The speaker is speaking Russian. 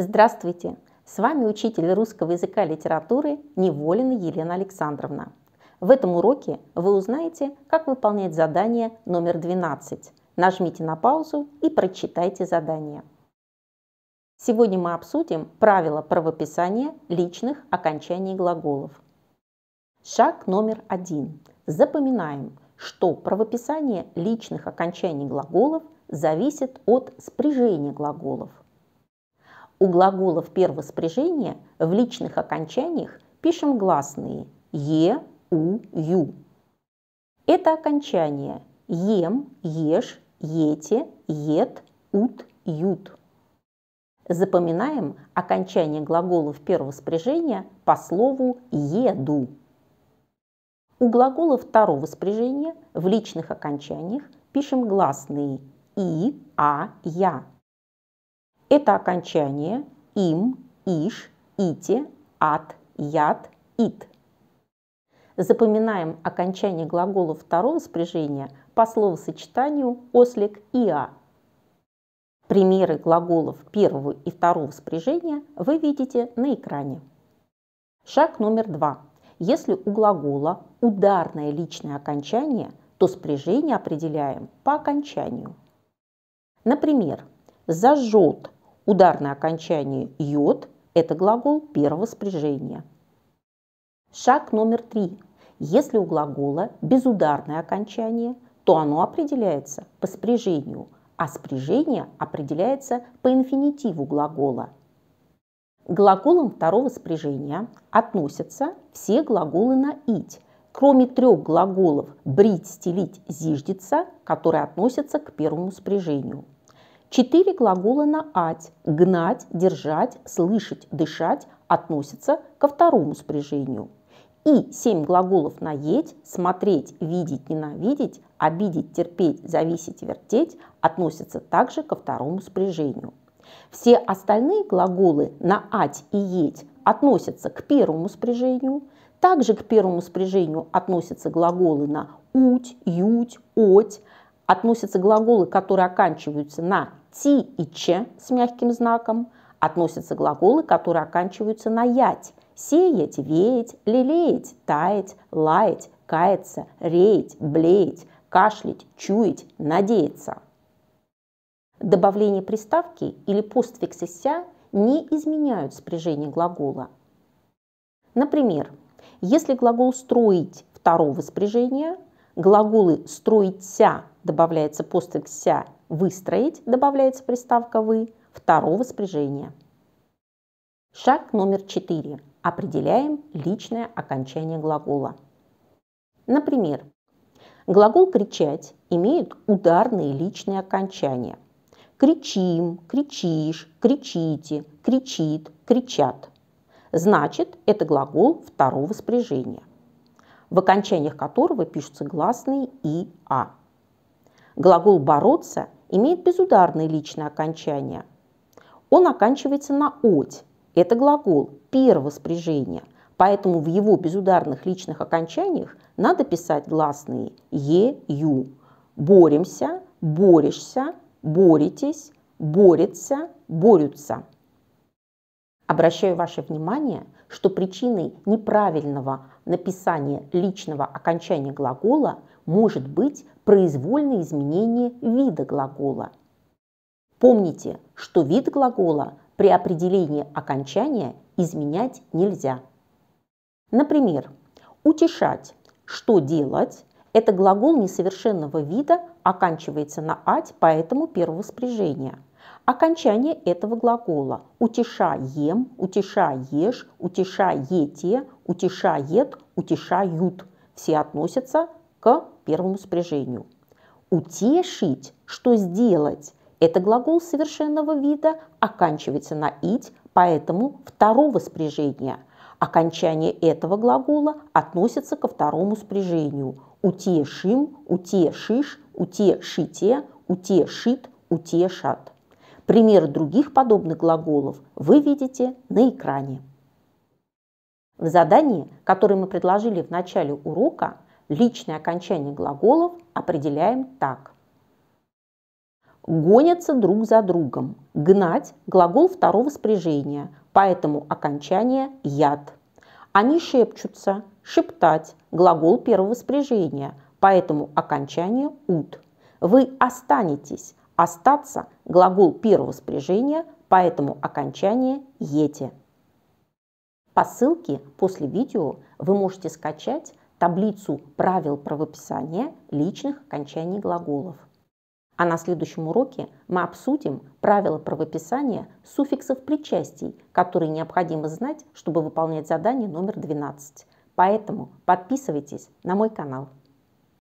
Здравствуйте! С вами учитель русского языка и литературы Неволина Елена Александровна. В этом уроке вы узнаете, как выполнять задание номер 12. Нажмите на паузу и прочитайте задание. Сегодня мы обсудим правила правописания личных окончаний глаголов. Шаг номер один. Запоминаем, что правописание личных окончаний глаголов зависит от спряжения глаголов – у глаголов первоспряжения в личных окончаниях пишем гласные «е», «у», «ю». Это окончания «ем», «ешь», «ете», «ед», «ут», «ют». Запоминаем окончание глаголов первоспряжения по слову «еду». У глаголов второго спряжения в личных окончаниях пишем гласные «и», «а», «я». Это окончание им, иш, ите, ат, яд, ит. Запоминаем окончание глаголов второго спряжения по словосочетанию «ослик» иа. Примеры глаголов первого и второго спряжения вы видите на экране. Шаг номер два. Если у глагола ударное личное окончание, то спряжение определяем по окончанию. Например, зажжет Ударное окончание «йод» – это глагол первого спряжения. Шаг номер три. Если у глагола безударное окончание, то оно определяется по спряжению, а спряжение определяется по инфинитиву глагола. К глаголам второго спряжения относятся все глаголы на «ить», кроме трех глаголов «брить», «стелить», «зиждиться», которые относятся к первому спряжению – Четыре глагола на «ать» – гнать, держать, слышать, дышать – относятся ко второму спряжению. И семь глаголов на «еть» – смотреть, видеть, ненавидеть, обидеть, терпеть, зависеть, вертеть – относятся также ко второму спряжению. Все остальные глаголы на «ать» и «еть» относятся к первому спряжению. Также к первому спряжению относятся глаголы на «уть», «ють», «оть», относятся глаголы, которые оканчиваются на «ти» и «че» с мягким знаком относятся глаголы, которые оканчиваются на «ять» – сеять, веять, лелеять, таять, лаять, каяться, реять, блеять, кашлять, чуять, надеяться. Добавление приставки или постфикса «ся» не изменяют спряжение глагола. Например, если глагол «строить» второго спряжения, глаголы «строить ся» добавляется постфикс «ся» выстроить, добавляется приставка «вы», второго спряжения. Шаг номер четыре Определяем личное окончание глагола. Например, глагол «кричать» имеет ударные личные окончания. Кричим, кричишь, кричите, кричит, кричат. Значит, это глагол второго спряжения, в окончаниях которого пишутся гласные и «а». Глагол «бороться» имеет безударное личное окончание. Он оканчивается на «оть». Это глагол первого спряжения, поэтому в его безударных личных окончаниях надо писать гласные «е», «ю». Боремся, борешься, боритесь, борется, борются. Обращаю ваше внимание, что причиной неправильного написания личного окончания глагола может быть произвольное изменение вида глагола. Помните, что вид глагола при определении окончания изменять нельзя. Например, утешать, что делать, это глагол несовершенного вида оканчивается на «ать», поэтому первовоспряжение. Окончание этого глагола «утешаем», «утешаешь», «утешаете», «утешает», «утешают» все относятся к первому спряжению. Утешить, что сделать, это глагол совершенного вида, оканчивается на «ить», поэтому второго спряжения. Окончание этого глагола относится ко второму спряжению. Утешим, утешишь, утешите, утешит, утешат. Примеры других подобных глаголов вы видите на экране. В задании, которое мы предложили в начале урока, личное окончание глаголов определяем так. Гонятся друг за другом. Гнать – глагол второго спряжения, поэтому окончание – яд. Они шепчутся. Шептать – глагол первого спряжения, поэтому окончание – ут. Вы останетесь. Остаться – глагол первого спряжения, поэтому окончание – ете. По ссылке после видео вы можете скачать таблицу правил правописания личных окончаний глаголов. А на следующем уроке мы обсудим правила правописания суффиксов причастий, которые необходимо знать, чтобы выполнять задание номер 12. Поэтому подписывайтесь на мой канал.